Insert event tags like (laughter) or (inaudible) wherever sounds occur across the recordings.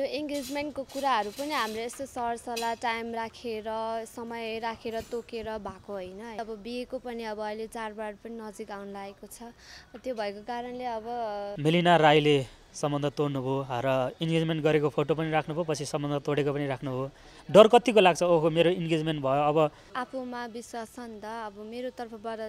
यो इङ्गेजमेन्टको कुराहरू पनि हाम्रो यस्तो सरसल्लाह टाइम राखेर समय राखेर तोकेर भएको होइन अब बिहेको पनि अब अहिले चाडबाड पनि नजिक आउन लागेको छ त्यो भएको कारणले अब मेलिना राईले सम्बन्ध तोड्नुभयो र इन्गेजमेन्ट गरेको फोटो पनि राख्नुभयो पछि सम्बन्ध तोडेको पनि राख्नुभयो डर कतिको लाग्छ ओहो मेरो इन्गेजमेन्ट भयो अब आफूमा विश्वास छ नि त अब मेरो तर्फबाट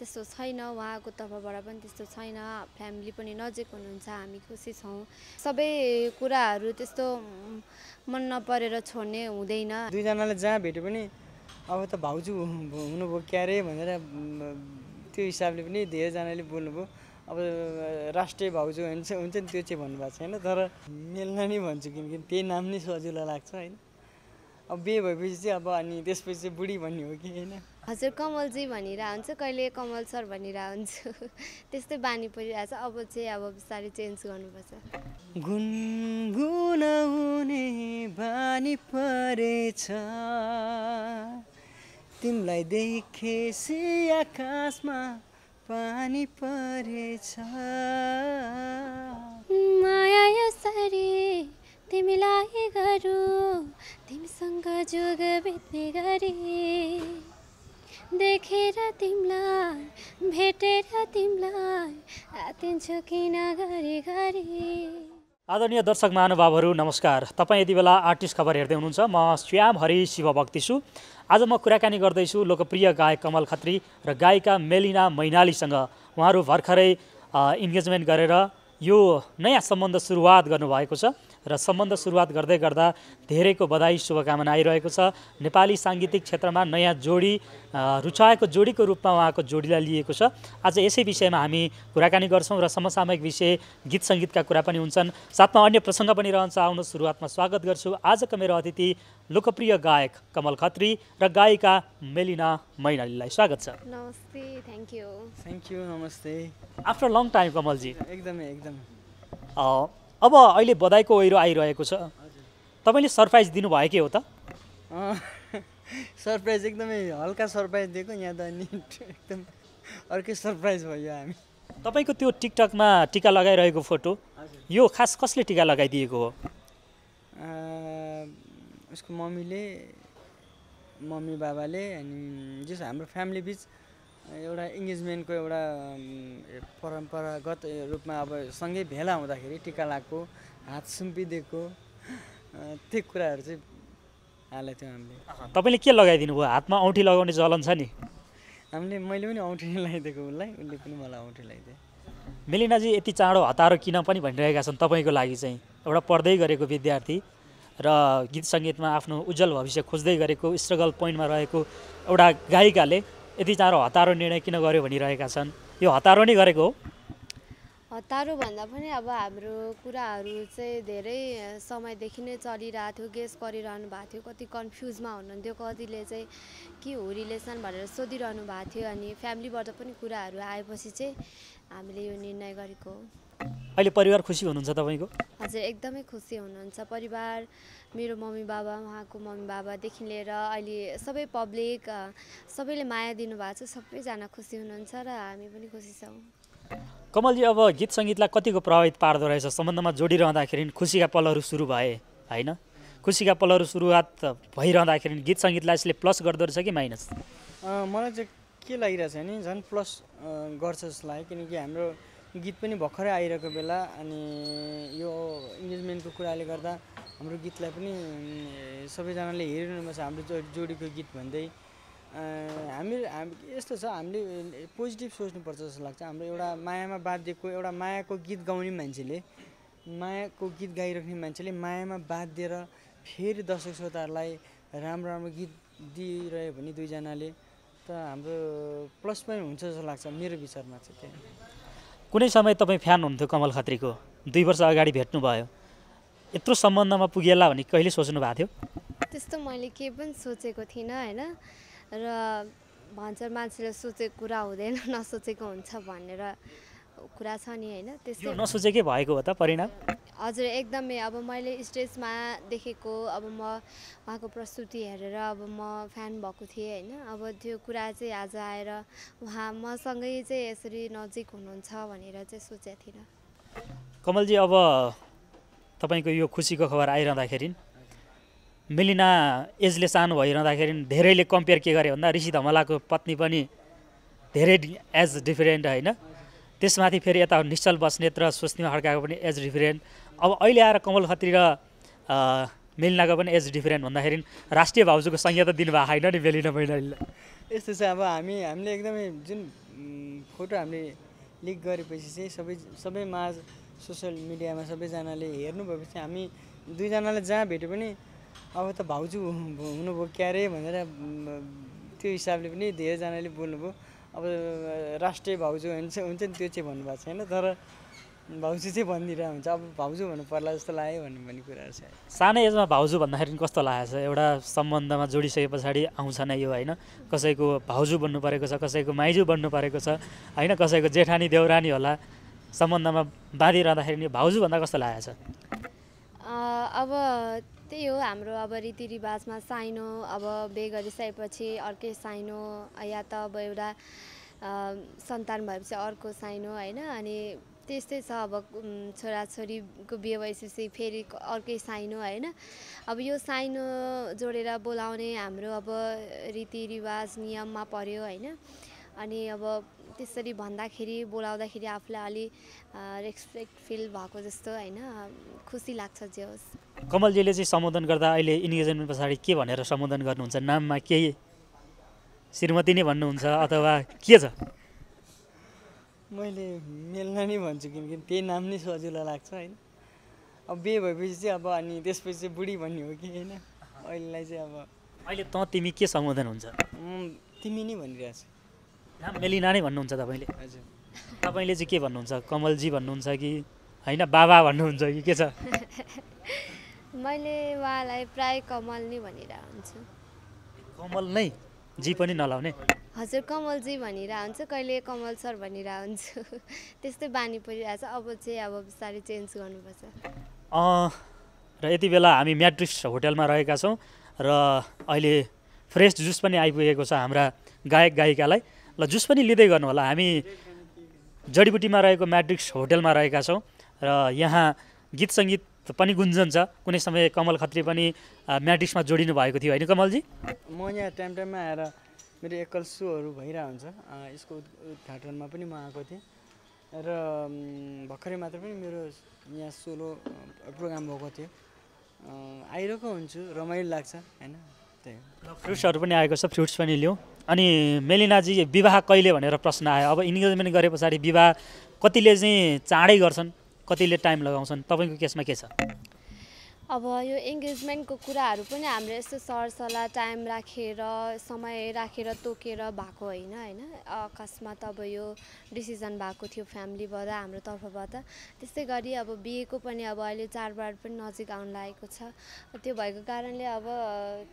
त्यस्तो छैन उहाँको तर्फबाट पनि त्यस्तो छैन फ्यामिली पनि नजिक हुनुहुन्छ हामी खुसी छौँ सबै कुराहरू त्यस्तो मन नपरेर छोड्ने हुँदैन दुईजनाले जहाँ भेट्यो पनि अब त भाउजू हुनुभयो क्यारे भनेर त्यो हिसाबले पनि धेरैजनाले बोल्नुभयो अब राष्ट्रिय भाउजू हुन्छ हुन्छ नि त्यो चाहिँ भन्नुभएको छैन तर मिल्न नै भन्छु किनकि त्यही नाम नै सजिलो लाग्छ होइन अब बिहे भएपछि चाहिँ अब अनि त्यसपछि चाहिँ बुढी भन्ने हो कि होइन हजुर कमलजी भनिरह हुन्छु कहिले कमल सर भनिरहेको हुन्छु (laughs) त्यस्तै बानी परिरहेछ अब चाहिँ अब बिस्तारै चेन्ज गर्नुपर्छ गुनगुनाउने बानी परेछ तिमीलाई देखेसी आकाशमा पानी परेछ माया यसरी तिमीलाई गरौँ तिमीसँग जोग बित्ने गरी देखेर तिमलाई भेटेर तिमलाई आतिन्छु किन गरी गरी आदरणीय दर्शक महानुभावहरू नमस्कार तपाईँ यति बेला आर्टिस्ट खबर हेर्दै हुनुहुन्छ म श्याम हरि शिव भक्ति छु आज म कुराकानी गर्दैछु लोकप्रिय गायक कमल खत्री र गायिका मेलिना मैनालीसँग उहाँहरू भर्खरै इन्गेजमेन्ट गरेर यो नयाँ सम्बन्ध सुरुवात गर्नुभएको छ र सम्बन्ध सुरुवात गर्दै गर्दा धेरैको बधाई शुभकामना आइरहेको छ नेपाली साङ्गीतिक क्षेत्रमा नयाँ जोडी रुचाएको जोडीको रूपमा उहाँको जोडीलाई लिएको छ आज यसै विषयमा हामी कुराकानी गर्छौँ र समसामयिक विषय गीत सङ्गीतका कुरा पनि हुन्छन् साथमा अन्य प्रसङ्ग पनि रहन्छ आउनु सुरुवातमा स्वागत गर्छु आजको मेरो अतिथि लोकप्रिय गायक कमल खत्री र गायिका मेलिना मैनालीलाई स्वागत छ नमस्ते थ्याङ्क यू थ्याङ्क यू नमस्ते आफ्टर लङ टाइम कमलजी एकदमै एकदमै अब अहिले बधाईको ओहिरो आइरहेको छ तपाईँले सरप्राइज दिनुभयो हो त (laughs) सरप्राइज एकदमै हल्का सरप्राइज दिएको यहाँ त नि एकदम अर्कै सरप्राइज भयो हामी तपाईँको त्यो टिकटकमा टिका लगाइरहेको फोटो यो खास कसले टिका लगाइदिएको हो उसको मम्मीले मम्मी बाबाले अनि जस हाम्रो फ्यामिली बिच एउटा इङ्गेजमेन्टको एउटा परम्परागत रूपमा अब सँगै भेला हुँदाखेरि टिका लगाएको हात सुम्पिदिएको त्यो कुराहरू चाहिँ हालेको थियौँ हामीले तपाईँले के लगाइदिनु भयो हातमा औँठी लगाउने चलन छ नि हामीले मैले पनि औँठी नै लगाइदिएको उसलाई उसले पनि मलाई औँठी लगाइदिए मेलिनाजी यति चाँडो हतारो किन पनि भनिरहेका छन् तपाईँको लागि चाहिँ एउटा पढ्दै गरेको विद्यार्थी र गीत सङ्गीतमा आफ्नो उज्जवल भविष्य खोज्दै गरेको स्ट्रगल पोइन्टमा रहेको एउटा गायिकाले यति चाँडो हतारो निर्णय किन गर्यो भनिरहेका छन् यो हतारो नै गरेको हो हतारो भन्दा पनि अब हाम्रो कुराहरू चाहिँ धेरै समयदेखि नै चलिरहेको थियो गेस गरिरहनु भएको थियो कति कन्फ्युजमा हुनुहुन्थ्यो कतिले चाहिँ के हो रिलेसन भनेर सोधिरहनु भएको थियो अनि फ्यामिलीबाट पनि कुराहरू आएपछि चाहिँ हामीले यो निर्णय गरेको हो अहिले परिवार खुसी हुनुहुन्छ तपाईँको हजुर एकदमै खुसी हुनुहुन्छ परिवार मेरो मम्मी बाबा उहाँको मम्मी बाबादेखि लिएर अहिले सबै पब्लिक सबैले माया दिनुभएको छ सबैजना खुसी हुनुहुन्छ र हामी पनि खुसी छौँ कमलजी अब गीत सङ्गीतलाई कतिको प्रभावित पार्दो रहेछ सम्बन्धमा जोडिरहँदाखेरि खुसीका पलहरू सुरु भए होइन खुसीका पलहरू सुरुवात भइरहँदाखेरि गीत सङ्गीतलाई यसले प्लस गर्दो रहेछ कि माइनस मलाई चाहिँ के लागिरहेछ नि झन् प्लस गर्छ जस्तो लाग्यो किनकि हाम्रो गीत पनि भर्खरै आइरहेको बेला अनि यो इङ्गेजमेन्टको कुराले गर्दा हाम्रो गीतलाई पनि सबैजनाले हेरिरहनु छ हाम्रो जो जोडीको गीत भन्दै हामी हामी यस्तो छ हामीले पोजिटिभ सोच्नुपर्छ जस्तो लाग्छ हाम्रो एउटा मायामा बाँधिएको एउटा मायाको गीत गाउने मान्छेले मायाको गीत गाइराख्ने मान्छेले मायामा बाँधिएर फेरि दर्शक श्रोताहरूलाई राम्रो राम्रो गीत दिइरह्यो भने दुईजनाले त हाम्रो प्लस पोइन्ट हुन्छ जस्तो लाग्छ मेरो विचारमा चाहिँ त्यहाँ कुनै समय तपाईँ फ्यान हुनुहुन्थ्यो कमल खत्रीको दुई वर्ष अगाडि भेट्नुभयो यत्रो सम्बन्धमा पुगेला भने कहिले सोच्नु भएको थियो त्यस्तो मैले केही पनि सोचेको थिइनँ होइन र भन्छ मान्छेले सोचेको कुरा हुँदैन नसोचेको हुन्छ भनेर कुरा छ नि होइन त्यस्तो नसोचेकै भएको हो त परिणाम हजुर एकदमै अब मैले स्टेजमा देखेको अब म उहाँको प्रस्तुति हेरेर अब म फ्यान भएको थिएँ होइन अब त्यो कुरा चाहिँ आज आएर उहाँ मसँगै चाहिँ यसरी नजिक हुनुहुन्छ भनेर चाहिँ सोचेको थिइनँ कमलजी अब तपाईँको यो खुसीको खबर आइरहँदाखेरि मिलिना एजले सानो भइरहँदाखेरि धेरैले कम्पेयर के गरे भन्दा ऋषि धमलाको पत्नी पनि धेरै एज डिफरेन्ट होइन त्यसमाथि फेरि यता निश्चल बस्नेत र स्वस्तिमा खड्काको पनि एज डिफरेन्ट अब अहिले आएर कमल खत्री र मेलिनाको पनि एज डिफरेन्ट भन्दाखेरि राष्ट्रिय भाउजूको संज्ञा त दिनुभएको होइन नि मेलिना महिनाले यस्तो छ अब हामी हामीले एकदमै जुन फोटो हामीले लिक गरेपछि चाहिँ सबै सबै माझ सोसियल मिडियामा सबैजनाले हेर्नु भएपछि हामी दुईजनालाई जहाँ भेट्यो पनि अब त भाउजू हुनुभयो क्यारे भनेर त्यो हिसाबले पनि धेरैजनाले बोल्नुभयो अब राष्ट्रिय भाउजू हुन्छ नि त्यो चाहिँ भन्नुभएको छैन तर भाउजू चाहिँ भनिदिरहेको हुन्छ अब भाउजू भन्नु पर्ला जस्तो लाग्यो भन्ने भन्ने कुराहरू छ सानै एजमा भाउजू भन्दाखेरि कस्तो लागेको छ एउटा सम्बन्धमा जोडिसके पछाडि आउँछ नै यो होइन कसैको भाउजू बन्नु परेको छ कसैको माइजू बन्नु परेको छ होइन कसैको जेठानी देउरानी होला सम्बन्धमा बाँधिरहँदाखेरि नि भन्दा कस्तो लागेको छ अब त्यही हो हाम्रो अब रीतिरिवाजमा साइनो अब बे गरिसकेपछि अर्कै साइनो या त अब एउटा सन्तान भएपछि अर्को साइनो होइन अनि त्यस्तै छ अब छोराछोरीको बिहे भइसकेपछि फेरि अर्कै साइनो होइन अब यो साइनो जोडेर बोलाउने हाम्रो अब रीतिरिवाज नियममा पऱ्यो होइन अनि अब त्यसरी भन्दाखेरि बोलाउँदाखेरि आफूलाई अलि रेस्पेक्ट फिल भएको जस्तो होइन खुसी लाग्छ जे होस् कमलजीले चाहिँ सम्बोधन गर्दा अहिले इन्गेजमेन्ट पछाडि के भनेर सम्बोधन गर्नुहुन्छ नाममा केही श्रीमती नै भन्नुहुन्छ अथवा के छ मैले मेलिना नै भन्छु किनकि त्यही नाम नै सजिलो लाग्छ होइन अब बिहे भएपछि चाहिँ अब अनि त्यसपछि चाहिँ बुढी भन्ने हो कि होइन अहिलेलाई चाहिँ अब अहिले त तिमी के सम्बोधन हुन्छ तिमी नै भनिरहेको छु मेलिना नै भन्नुहुन्छ तपाईँले हजुर तपाईँले चाहिँ के भन्नुहुन्छ कमलजी भन्नुहुन्छ कि होइन बाबा भन्नुहुन्छ कि के छ (laughs) मैले उहाँलाई प्राय कमल नै भनिरहन्छु हुन्छु कमल नै जी पनि नलाउने हजुर कमलजी भनेर हुन्छु कहिले कमल सर भनिरह हुन्छु (laughs) त्यस्तै बानी परिरहेछ अब चाहिँ अब बिस्तारै चेन्ज गर्नुपर्छ र यति बेला हामी म्याट्रिक्स होटलमा रहेका छौँ र अहिले फ्रेस जुस पनि आइपुगेको छ हाम्रा गायक गायिकालाई ल जुस पनि लिँदै गर्नु होला हामी जडीबुटीमा रहेको म्याट्रिक्स होटलमा रहेका छौँ र यहाँ गीत सङ्गीत पनि गुन्जन छ कुनै समय कमल खत्री पनि म्याट्रिक्समा जोडिनु भएको थियो होइन कमलजी म यहाँ टाइम टाइममा आएर मेरो एकल सोहरू भइरहेको हुन्छ यसको उद्घाटनमा पनि म आएको थिएँ र भर्खरै मात्र पनि मेरो यहाँ सोलो प्रोग्राम भएको थियो आइरहेको हुन्छु रमाइलो लाग्छ होइन त्यही हो फ्रुट्सहरू पनि आएको छ फ्रुट्स पनि लिउँ अनि मेलिनाजी विवाह कहिले भनेर प्रश्न आयो अब इन्गेजमेन्ट गरे पछाडि विवाह कतिले चाहिँ चाँडै गर्छन् कतिले टाइम लगाउँछन् तपाईँको केसमा के छ अब यो इङ्गेजमेन्टको कुराहरू पनि हाम्रो यस्तो सरसल्लाह टाइम राखेर समय राखेर तोकेर भएको होइन होइन अकस्मात अब यो डिसिजन भएको थियो फ्यामिलीबाट हाम्रो तर्फबाट त्यस्तै गरी अब बिहेको पनि अब अहिले चाडबाड पनि नजिक आउनु लागेको छ त्यो भएको कारणले अब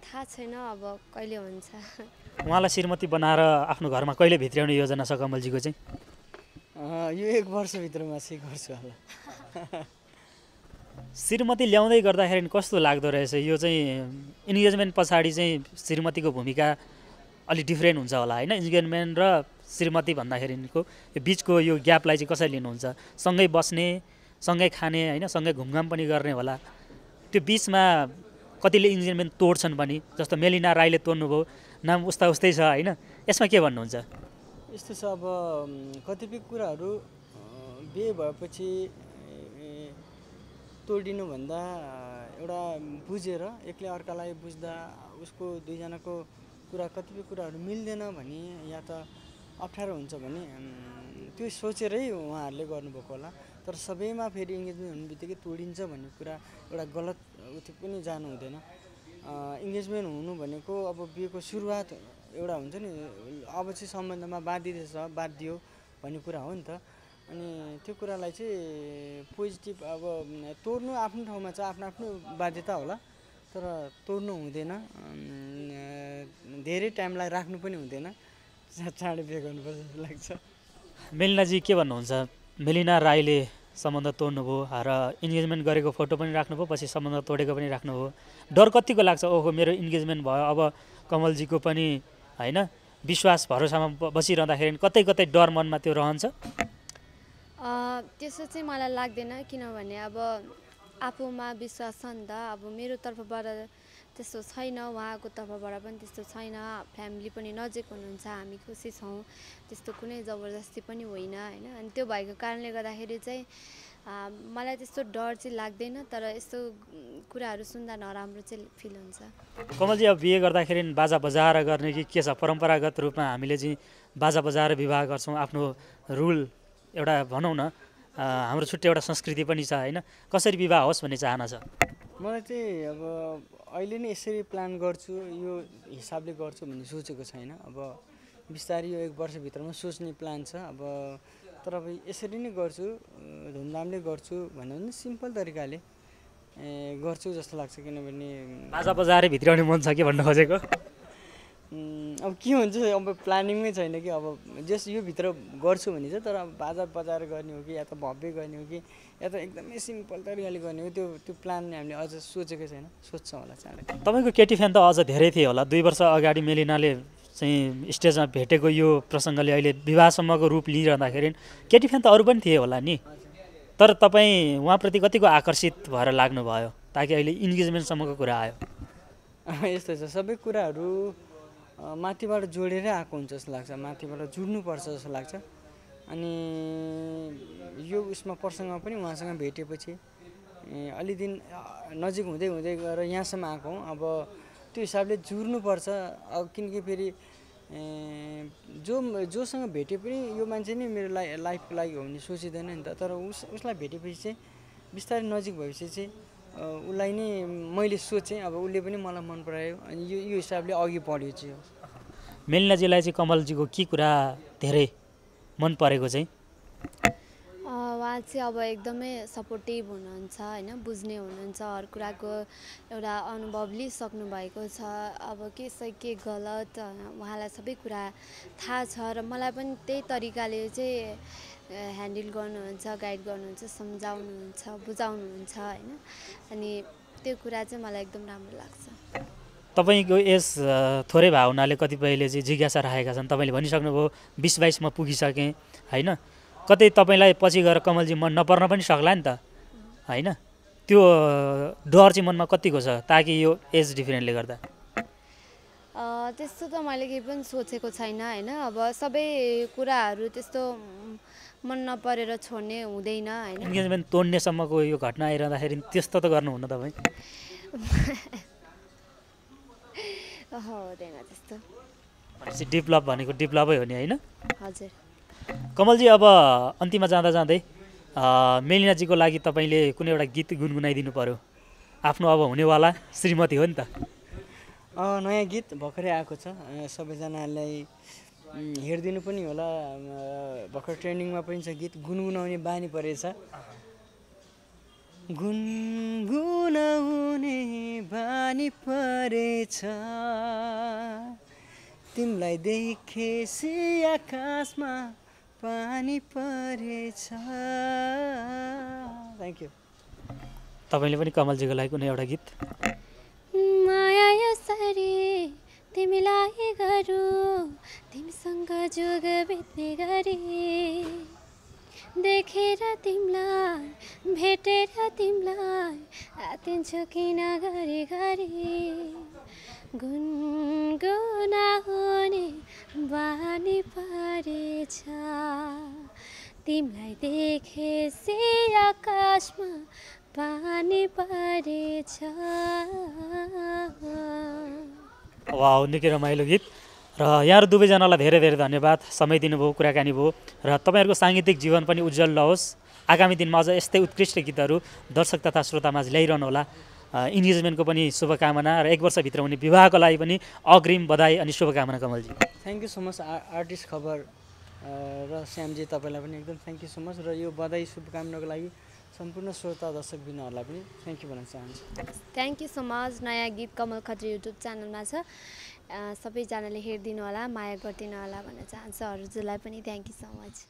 थाहा छैन अब कहिले हुन्छ उहाँलाई श्रीमती बनाएर आफ्नो घरमा कहिले भित्राउने योजना छ कमलजीको चाहिँ यो एक वर्षभित्रमा चाहिँ गर्छु होला (laughs) श्रीमती ल्याउँदै गर्दाखेरि कस्तो लाग्दो रहेछ यो चाहिँ इन्गेजमेन्ट पछाडि चाहिँ श्रीमतीको भूमिका अलिक डिफ्रेन्ट हुन्छ होला होइन इन्गेजमेन्ट र श्रीमती भन्दाखेरिको यो बिचको यो ग्यापलाई चाहिँ कसरी लिनुहुन्छ सँगै बस्ने सँगै खाने होइन सँगै घुमघाम पनि गर्ने होला त्यो बिचमा कतिले इन्गेजमेन्ट तोड्छन् पनि जस्तो मेलिना राईले तोड्नुभयो नाम उस्ता उस्तै छ होइन यसमा के भन्नुहुन्छ यस्तो छ अब कतिपय कुराहरू बिहे भएपछि तोडिनुभन्दा एउटा बुझेर एक्लै अर्कालाई बुझ्दा उसको दुईजनाको कुरा कतिपय कुराहरू मिल्दैन भने या त अप्ठ्यारो हुन्छ भने त्यो सोचेरै उहाँहरूले गर्नुभएको होला तर सबैमा फेरि इङ्गेजमेन्ट हुने बित्तिकै तोडिन्छ भन्ने कुरा एउटा गलत उति पनि जानु हुँदैन इङ्गेजमेन्ट हुनु भनेको अब बिहेको सुरुवात एउटा हुन्छ नि अब चाहिँ सम्बन्धमा बाँधिँदैछ बाँधियो भन्ने कुरा हो नि त अनि त्यो कुरालाई चाहिँ पोजिटिभ अब तोड्नु आफ्नो ठाउँमा चाहिँ आफ्नो आफ्नो बाध्यता होला तर तोड्नु हुँदैन धेरै टाइमलाई राख्नु पनि हुँदैन चाँडै बिहे गर्नुपर्छ जस्तो लाग्छ मेलिनाजी के भन्नुहुन्छ मेलिना राईले सम्बन्ध तोड्नुभयो र इन्गेजमेन्ट गरेको फोटो पनि राख्नुभयो पछि सम्बन्ध तोडेको पनि राख्नुभयो डर कतिको लाग्छ ओहो मेरो इन्गेजमेन्ट भयो अब कमलजीको पनि होइन विश्वास भरोसामा बसिरहँदाखेरि कतै कतै डर मनमा त्यो रहन्छ त्यसो चाहिँ मलाई लाग्दैन किनभने अब आफूमा विश्वास छ नि त अब मेरो तर्फबाट त्यस्तो छैन उहाँको तर्फबाट पनि त्यस्तो छैन फ्यामिली पनि नजिक हुनुहुन्छ हामी खुसी छौँ त्यस्तो कुनै जबरजस्ती पनि होइन होइन अनि त्यो भएको कारणले गर्दाखेरि चाहिँ मलाई त्यस्तो डर चाहिँ लाग्दैन तर यस्तो कुराहरू सुन्दा नराम्रो चाहिँ फिल हुन्छ कमलजी अब बिहे गर्दाखेरि बाजा बजाएर गर्ने कि के छ परम्परागत रूपमा हामीले चाहिँ बाजा बजाएर विवाह गर्छौँ आफ्नो रुल एउटा भनौँ न हाम्रो छुट्टै एउटा संस्कृति पनि छ होइन कसरी विवाह होस् भन्ने चाहना छ मलाई चाहिँ अब अहिले नै यसरी प्लान गर्छु यो हिसाबले गर्छु भन्ने सोचेको छैन अब बिस्तारै यो एक वर्षभित्रमा सोच्ने प्लान छ अब तर अब यसरी नै गर्छु धुमधामले गर्छु भन्यो भने सिम्पल तरिकाले गर्छु जस्तो लाग्छ किनभने बाजा बजारै भित्र आउने मन छ कि भन्न खोजेको अब के हुन्छ अब प्लानिङमै छैन कि अब जस यो भित्र गर्छु भने चाहिँ तर अब बाजा बजार गर्ने हो कि या त भव्य गर्ने हो कि या त एकदमै सिम्पल तरिकाले गर्ने हो त्यो त्यो प्लान हामीले अझ सोचेकै छैन सोध्छौँ होला चाँडै तपाईँको केटी फ्यान त अझ धेरै थियो होला दुई वर्ष अगाडि मेलिनाले चाहिँ स्टेजमा भेटेको यो प्रसङ्गले अहिले विवाहसम्मको रूप लिइरहँदाखेरि केटी फ्यान त अरू पनि थिए होला नि तर तपाईँ उहाँप्रति कतिको आकर्षित भएर लाग्नुभयो ताकि अहिले इन्गेजमेन्टसम्मको कुरा आयो (laughs) यस्तो छ सबै कुराहरू माथिबाट जोडेरै आएको हुन्छ जस्तो लाग्छ माथिबाट जुड्नुपर्छ जस्तो लाग्छ अनि यो उसमा प्रसङ्गमा पनि उहाँसँग भेटेपछि अलि दिन नजिक हुँदै हुँदै गएर यहाँसम्म आएको हौँ अब त्यो हिसाबले जुर्नुपर्छ अब किनकि फेरि जो जोसँग भेटे पनि यो मान्छे नै मेरो लाइ लाइफको लागि हो भने सोचिँदैन नि त तर उस उसलाई भेटेपछि चाहिँ बिस्तारै नजिक भएपछि चाहिँ उसलाई नै मैले सोचेँ अब उसले पनि मलाई मन परायो अनि यो यो हिसाबले अघि बढ्यो चाहिँ मेलिनाजीलाई चाहिँ कमलजीको के कुरा धेरै मन परेको चाहिँ उहाँ चाहिँ अब एकदमै सपोर्टिभ हुनुहुन्छ होइन बुझ्ने हुनुहुन्छ हर कुराको एउटा अनुभव लिइसक्नु भएको छ अब के सही के गलत उहाँलाई सबै कुरा थाहा छ र मलाई पनि त्यही तरिकाले चाहिँ ह्यान्डल गर्नुहुन्छ गाइड गर्नुहुन्छ सम्झाउनुहुन्छ बुझाउनुहुन्छ होइन अनि त्यो कुरा चाहिँ मलाई एकदम राम्रो लाग्छ तपाईँको यस थोरै भए हुनाले कतिपयले चाहिँ जिज्ञासा राखेका छन् तपाईँले भनिसक्नुभयो बिस बाइसमा पुगिसकेँ होइन कतै तपाईँलाई पछि गएर कमलजी मन नपर्न पनि सक्ला नि त होइन त्यो डर चाहिँ मनमा कतिको छ ताकि यो एज डिफ्रेन्टले गर्दा त्यस्तो त मैले केही पनि सोचेको छैन होइन अब सबै कुराहरू त्यस्तो मन नपरेर छोड्ने हुँदैन होइन इन्गेजमेन्ट तोड्नेसम्मको यो घटना आइरहँदाखेरि त्यस्तो त गर्नुहुन्न तपाईँ (laughs) हुँदैन त्यस्तो भनेपछि डेभलप भनेको डेभलपै हो नि होइन हजुर कमलजी अब अन्तिममा जाँदा जाँदै मेलिनाजीको लागि तपाईँले कुनै एउटा गीत गुनगुनाइदिनु पऱ्यो आफ्नो अब हुनेवाला श्रीमती हो नि त नयाँ गीत भर्खरै आएको छ सबैजनालाई हेरिदिनु पनि होला भर्खर ट्रेन्डिङमा पनि छ गीत गुनगुनाउने बानी परेछ गुनगुनाउने बानी परेछ तिमीलाई देखे आकाशमा पानी परेछ थ्याङ्क यू तपाईँले पनि कमलजीको लागि कुनै एउटा गीत माया यसरी तिमीलाई गरौँ तिमीसँग जोग बित्ने गरी देखेर तिमीलाई भेटेर तिमीलाई आतिन्छु किन घरी घरी गुनगुना हुने बानी परेछ तिमीलाई से आकाशमा पानी परेछ वा निकै रमाइलो गीत र यहाँहरू दुवैजनालाई धेरै धेरै धन्यवाद समय दिनुभयो कुराकानी भयो र तपाईँहरूको साङ्गीतिक जीवन पनि उज्जवल रहोस् आगामी दिनमा अझ यस्तै उत्कृष्ट गीतहरू दर्शक तथा श्रोतामाझ होला इन्गेजमेन्टको पनि शुभकामना र एक वर्षभित्र हुने विवाहको लागि पनि अग्रिम बधाई अनि शुभकामना Kamalji thank you so much artist खबर र श्यामजी तपाईँलाई पनि एकदम थ्याङ्क यू सो मच र यो बधाई शुभकामनाको लागि सम्पूर्ण श्रोता दर्शक बिनाहरूलाई पनि थ्याङ्क यू भन्न चाहन्छु थ्याङ्क यू सो मच नयाँ गीत कमल खत्री युट्युब च्यानलमा छ सबैजनाले हेरिदिनु होला माया गरिदिनु होला भन्न चाहन्छु हजुरलाई पनि थ्याङ्क यू सो मच